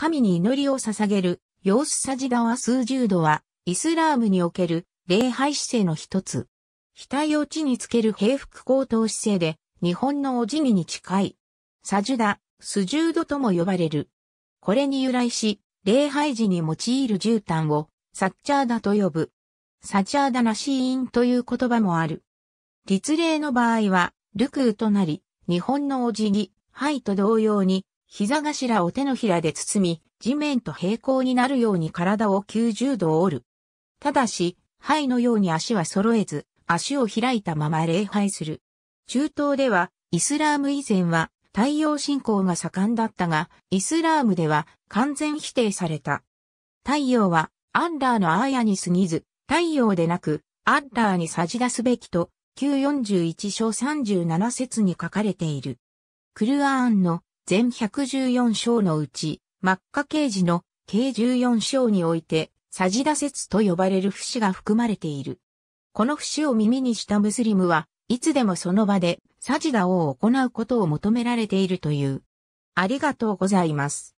神に祈りを捧げる、様子サジダは数十度は、イスラームにおける礼拝姿勢の一つ。額を地につける平服高等姿勢で、日本のお辞儀に近い。サジュダ、スジュードとも呼ばれる。これに由来し、礼拝時に用いる絨毯を、サッチャーダと呼ぶ。サッチャーダなシーンという言葉もある。立礼の場合は、ルクーとなり、日本のお辞儀、はいと同様に、膝頭を手のひらで包み、地面と平行になるように体を90度折る。ただし、肺のように足は揃えず、足を開いたまま礼拝する。中東では、イスラーム以前は、太陽信仰が盛んだったが、イスラームでは完全否定された。太陽は、アンラーのアーヤに過ぎず、太陽でなく、アッラーに差し出すべきと、941章37節に書かれている。クルアーンの全114章のうち、マッカ刑事の計14章において、サジダ説と呼ばれる節が含まれている。この節を耳にしたムスリムは、いつでもその場でサジダを行うことを求められているという。ありがとうございます。